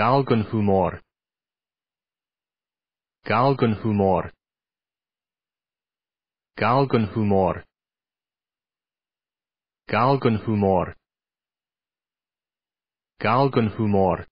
Galgun humor. Galgun humor. Galgun humor. Galgun humor. Galgun humor.